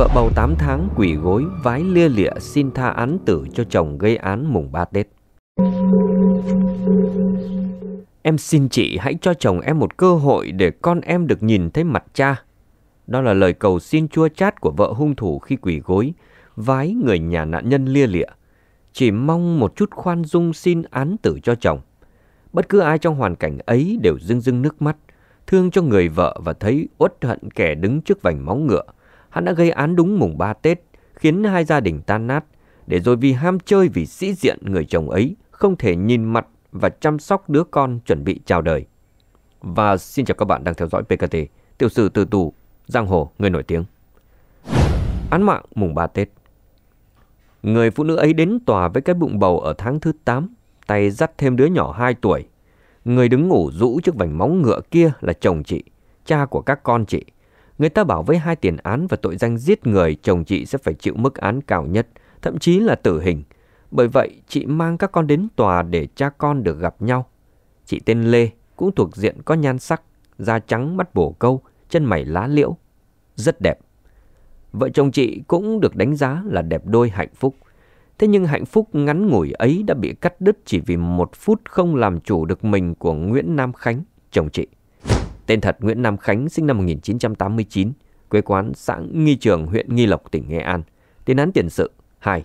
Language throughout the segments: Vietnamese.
Vợ bầu 8 tháng quỷ gối vái lia lịa xin tha án tử cho chồng gây án mùng 3 Tết. Em xin chị hãy cho chồng em một cơ hội để con em được nhìn thấy mặt cha. Đó là lời cầu xin chua chát của vợ hung thủ khi quỷ gối, vái người nhà nạn nhân lia lịa. Chỉ mong một chút khoan dung xin án tử cho chồng. Bất cứ ai trong hoàn cảnh ấy đều rưng rưng nước mắt, thương cho người vợ và thấy uất hận kẻ đứng trước vành móng ngựa – hắn đã gây án đúng mùng 3 Tết, khiến hai gia đình tan nát, để rồi vì ham chơi vì sĩ diện người chồng ấy không thể nhìn mặt và chăm sóc đứa con chuẩn bị chào đời. Và xin chào các bạn đang theo dõi PKT, tiểu sử từ tù, giang hồ, người nổi tiếng. Án mạng mùng 3 Tết Người phụ nữ ấy đến tòa với cái bụng bầu ở tháng thứ 8, tay dắt thêm đứa nhỏ 2 tuổi. Người đứng ngủ rũ trước vành móng ngựa kia là chồng chị, cha của các con chị. Người ta bảo với hai tiền án và tội danh giết người, chồng chị sẽ phải chịu mức án cao nhất, thậm chí là tử hình. Bởi vậy, chị mang các con đến tòa để cha con được gặp nhau. Chị tên Lê, cũng thuộc diện có nhan sắc, da trắng, mắt bổ câu, chân mày lá liễu. Rất đẹp. Vợ chồng chị cũng được đánh giá là đẹp đôi hạnh phúc. Thế nhưng hạnh phúc ngắn ngủi ấy đã bị cắt đứt chỉ vì một phút không làm chủ được mình của Nguyễn Nam Khánh, chồng chị. Tên thật Nguyễn Nam Khánh sinh năm 1989, quê quán xã Nghi Trường, huyện Nghi Lộc, tỉnh Nghệ An. Tiền án tiền sự hai.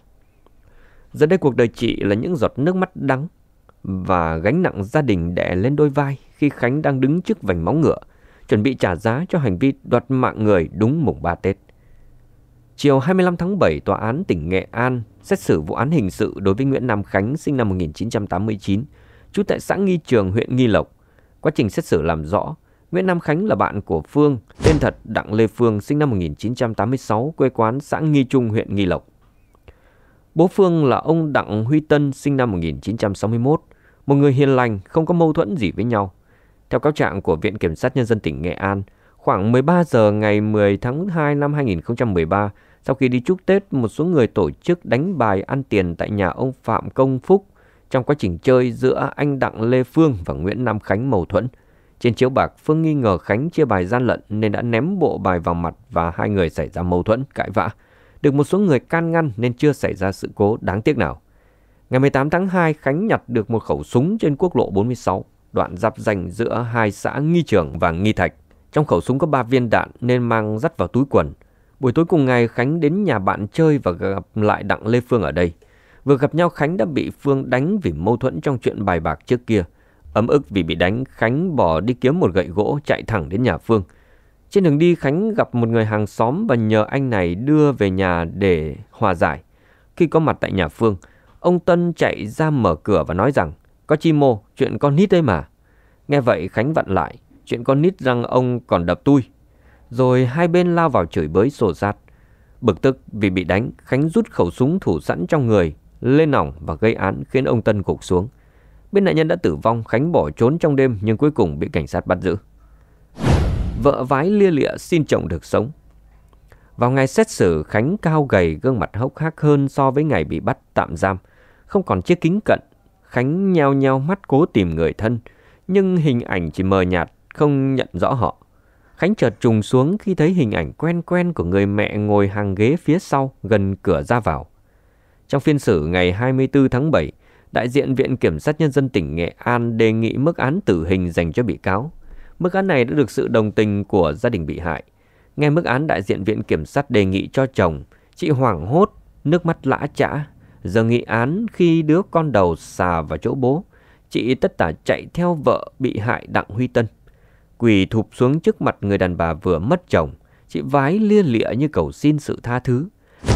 Giờ đây cuộc đời chị là những giọt nước mắt đắng và gánh nặng gia đình đè lên đôi vai khi Khánh đang đứng trước vành móng ngựa, chuẩn bị trả giá cho hành vi đoạt mạng người đúng mùng 3 Tết. Chiều 25 tháng 7, Tòa án tỉnh Nghệ An xét xử vụ án hình sự đối với Nguyễn Nam Khánh sinh năm 1989, trú tại xã Nghi Trường, huyện Nghi Lộc. Quá trình xét xử làm rõ, Nguyễn Nam Khánh là bạn của Phương, tên thật Đặng Lê Phương, sinh năm 1986, quê quán xã Nghi Trung, huyện Nghi Lộc. Bố Phương là ông Đặng Huy Tân, sinh năm 1961, một người hiền lành, không có mâu thuẫn gì với nhau. Theo cáo trạng của Viện Kiểm sát Nhân dân tỉnh Nghệ An, khoảng 13 giờ ngày 10 tháng 2 năm 2013, sau khi đi chúc Tết, một số người tổ chức đánh bài ăn tiền tại nhà ông Phạm Công Phúc. Trong quá trình chơi giữa anh Đặng Lê Phương và Nguyễn Nam Khánh mâu thuẫn, trên chiếu bạc, Phương nghi ngờ Khánh chia bài gian lận nên đã ném bộ bài vào mặt và hai người xảy ra mâu thuẫn, cãi vã. Được một số người can ngăn nên chưa xảy ra sự cố đáng tiếc nào. Ngày 18 tháng 2, Khánh nhặt được một khẩu súng trên quốc lộ 46, đoạn giáp danh giữa hai xã Nghi Trường và Nghi Thạch. Trong khẩu súng có 3 viên đạn nên mang dắt vào túi quần. Buổi tối cùng ngày, Khánh đến nhà bạn chơi và gặp lại Đặng Lê Phương ở đây. Vừa gặp nhau, Khánh đã bị Phương đánh vì mâu thuẫn trong chuyện bài bạc trước kia. Ấm ức vì bị đánh, Khánh bỏ đi kiếm một gậy gỗ chạy thẳng đến nhà Phương. Trên đường đi, Khánh gặp một người hàng xóm và nhờ anh này đưa về nhà để hòa giải. Khi có mặt tại nhà Phương, ông Tân chạy ra mở cửa và nói rằng Có chi mô, chuyện con nít đây mà. Nghe vậy Khánh vặn lại, chuyện con nít rằng ông còn đập tui. Rồi hai bên lao vào chửi bới sổ sát. Bực tức vì bị đánh, Khánh rút khẩu súng thủ sẵn trong người, lên nòng và gây án khiến ông Tân gục xuống biết nạn nhân đã tử vong, Khánh bỏ trốn trong đêm nhưng cuối cùng bị cảnh sát bắt giữ. Vợ vái lia lịa xin chồng được sống. Vào ngày xét xử, Khánh cao gầy, gương mặt hốc hác hơn so với ngày bị bắt tạm giam, không còn chiếc kính cận. Khánh nheo nheo mắt cố tìm người thân, nhưng hình ảnh chỉ mờ nhạt, không nhận rõ họ. Khánh chợt trùng xuống khi thấy hình ảnh quen quen của người mẹ ngồi hàng ghế phía sau gần cửa ra vào. Trong phiên xử ngày 24 tháng 7, đại diện Viện Kiểm sát Nhân dân tỉnh Nghệ An đề nghị mức án tử hình dành cho bị cáo. Mức án này đã được sự đồng tình của gia đình bị hại. Nghe mức án đại diện Viện Kiểm sát đề nghị cho chồng, chị hoảng hốt, nước mắt lã chã. Giờ nghị án khi đứa con đầu xà vào chỗ bố, chị tất tả chạy theo vợ bị hại Đặng Huy Tân. Quỳ thụp xuống trước mặt người đàn bà vừa mất chồng, chị vái lia lịa như cầu xin sự tha thứ.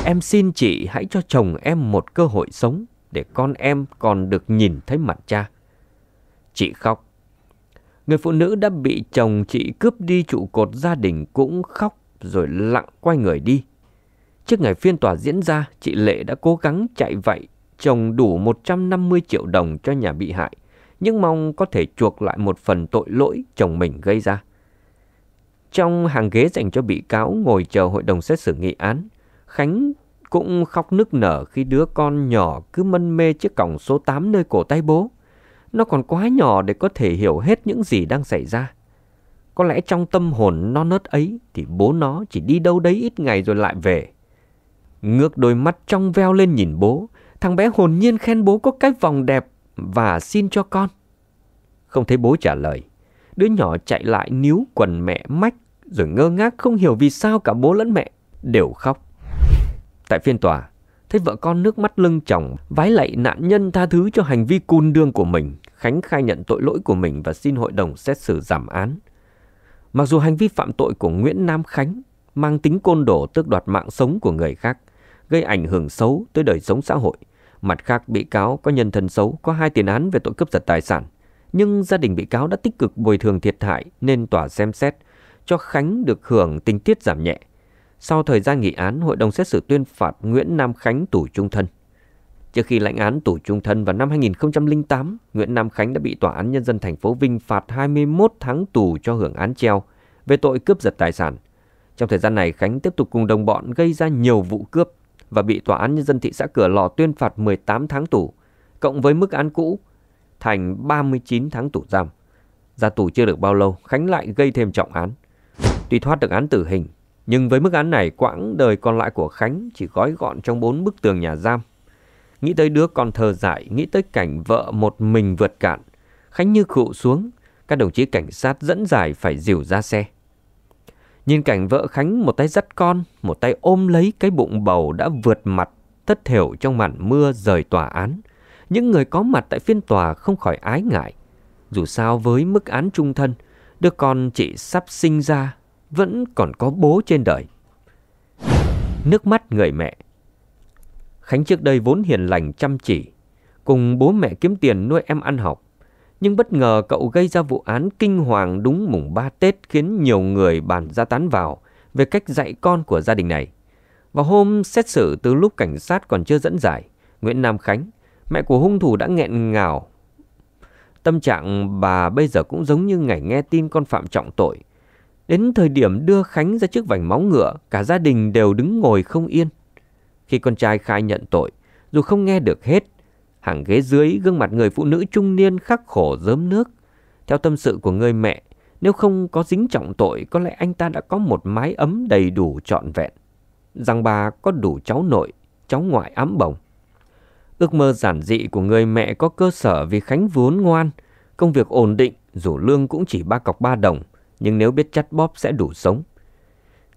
Em xin chị hãy cho chồng em một cơ hội sống để con em còn được nhìn thấy mặt cha. Chị khóc. Người phụ nữ đã bị chồng chị cướp đi trụ cột gia đình cũng khóc rồi lặng quay người đi. Trước ngày phiên tòa diễn ra, chị Lệ đã cố gắng chạy vậy, chồng đủ 150 triệu đồng cho nhà bị hại, nhưng mong có thể chuộc lại một phần tội lỗi chồng mình gây ra. Trong hàng ghế dành cho bị cáo ngồi chờ hội đồng xét xử nghị án, Khánh cũng khóc nức nở khi đứa con nhỏ cứ mân mê chiếc cổng số 8 nơi cổ tay bố. Nó còn quá nhỏ để có thể hiểu hết những gì đang xảy ra. Có lẽ trong tâm hồn non nớt ấy thì bố nó chỉ đi đâu đấy ít ngày rồi lại về. Ngước đôi mắt trong veo lên nhìn bố, thằng bé hồn nhiên khen bố có cái vòng đẹp và xin cho con. Không thấy bố trả lời, đứa nhỏ chạy lại níu quần mẹ mách rồi ngơ ngác không hiểu vì sao cả bố lẫn mẹ đều khóc. Tại phiên tòa, thấy vợ con nước mắt lưng chồng, vái lạy nạn nhân tha thứ cho hành vi cun đương của mình, Khánh khai nhận tội lỗi của mình và xin hội đồng xét xử giảm án. Mặc dù hành vi phạm tội của Nguyễn Nam Khánh mang tính côn đồ tước đoạt mạng sống của người khác, gây ảnh hưởng xấu tới đời sống xã hội, mặt khác bị cáo có nhân thân xấu, có hai tiền án về tội cướp giật tài sản, nhưng gia đình bị cáo đã tích cực bồi thường thiệt hại nên tòa xem xét cho Khánh được hưởng tình tiết giảm nhẹ, sau thời gian nghị án, hội đồng xét xử tuyên phạt Nguyễn Nam Khánh tù trung thân. Trước khi lãnh án tù trung thân vào năm 2008, Nguyễn Nam Khánh đã bị tòa án nhân dân thành phố Vinh phạt 21 tháng tù cho hưởng án treo về tội cướp giật tài sản. Trong thời gian này, Khánh tiếp tục cùng đồng bọn gây ra nhiều vụ cướp và bị tòa án nhân dân thị xã Cửa Lò tuyên phạt 18 tháng tù, cộng với mức án cũ thành 39 tháng tù giam. Ra tù chưa được bao lâu, Khánh lại gây thêm trọng án. Tuy thoát được án tử hình, nhưng với mức án này, quãng đời còn lại của Khánh chỉ gói gọn trong bốn bức tường nhà giam. Nghĩ tới đứa con thơ dại, nghĩ tới cảnh vợ một mình vượt cạn. Khánh như khụ xuống, các đồng chí cảnh sát dẫn dài phải dìu ra xe. Nhìn cảnh vợ Khánh một tay dắt con, một tay ôm lấy cái bụng bầu đã vượt mặt, thất thểu trong màn mưa rời tòa án. Những người có mặt tại phiên tòa không khỏi ái ngại. Dù sao với mức án trung thân, đứa con chỉ sắp sinh ra vẫn còn có bố trên đời. Nước mắt người mẹ Khánh trước đây vốn hiền lành chăm chỉ, cùng bố mẹ kiếm tiền nuôi em ăn học. Nhưng bất ngờ cậu gây ra vụ án kinh hoàng đúng mùng 3 Tết khiến nhiều người bàn ra tán vào về cách dạy con của gia đình này. Vào hôm xét xử từ lúc cảnh sát còn chưa dẫn giải, Nguyễn Nam Khánh, mẹ của hung thủ đã nghẹn ngào. Tâm trạng bà bây giờ cũng giống như ngày nghe tin con phạm trọng tội, Đến thời điểm đưa Khánh ra trước vảnh móng ngựa, cả gia đình đều đứng ngồi không yên. Khi con trai khai nhận tội, dù không nghe được hết, hàng ghế dưới gương mặt người phụ nữ trung niên khắc khổ dớm nước. Theo tâm sự của người mẹ, nếu không có dính trọng tội, có lẽ anh ta đã có một mái ấm đầy đủ trọn vẹn. Rằng bà có đủ cháu nội, cháu ngoại ám bồng. Ước mơ giản dị của người mẹ có cơ sở vì Khánh vốn ngoan, công việc ổn định, dù lương cũng chỉ ba cọc ba đồng nhưng nếu biết chắt bóp sẽ đủ sống.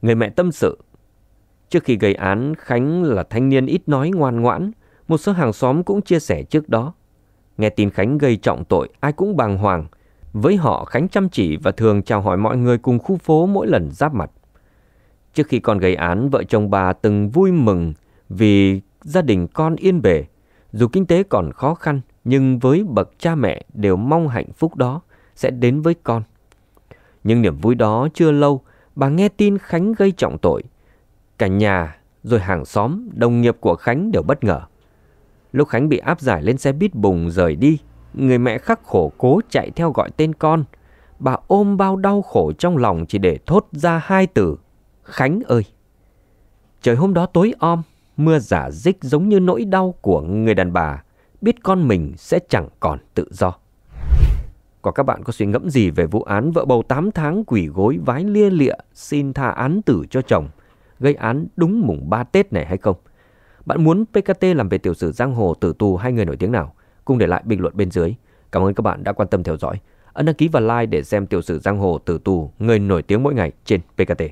Người mẹ tâm sự, trước khi gây án, Khánh là thanh niên ít nói ngoan ngoãn, một số hàng xóm cũng chia sẻ trước đó. Nghe tin Khánh gây trọng tội, ai cũng bàng hoàng. Với họ, Khánh chăm chỉ và thường chào hỏi mọi người cùng khu phố mỗi lần giáp mặt. Trước khi con gây án, vợ chồng bà từng vui mừng vì gia đình con yên bề. Dù kinh tế còn khó khăn, nhưng với bậc cha mẹ đều mong hạnh phúc đó sẽ đến với con. Nhưng niềm vui đó chưa lâu, bà nghe tin Khánh gây trọng tội. Cả nhà, rồi hàng xóm, đồng nghiệp của Khánh đều bất ngờ. Lúc Khánh bị áp giải lên xe buýt bùng rời đi, người mẹ khắc khổ cố chạy theo gọi tên con. Bà ôm bao đau khổ trong lòng chỉ để thốt ra hai từ, Khánh ơi. Trời hôm đó tối om, mưa giả dích giống như nỗi đau của người đàn bà, biết con mình sẽ chẳng còn tự do. Còn các bạn có suy ngẫm gì về vụ án vợ bầu 8 tháng quỷ gối vái lia lịa xin tha án tử cho chồng, gây án đúng mùng 3 Tết này hay không? Bạn muốn PKT làm về tiểu sử giang hồ tử tù hay người nổi tiếng nào? Cùng để lại bình luận bên dưới. Cảm ơn các bạn đã quan tâm theo dõi. Ấn đăng ký và like để xem tiểu sử giang hồ tử tù người nổi tiếng mỗi ngày trên PKT.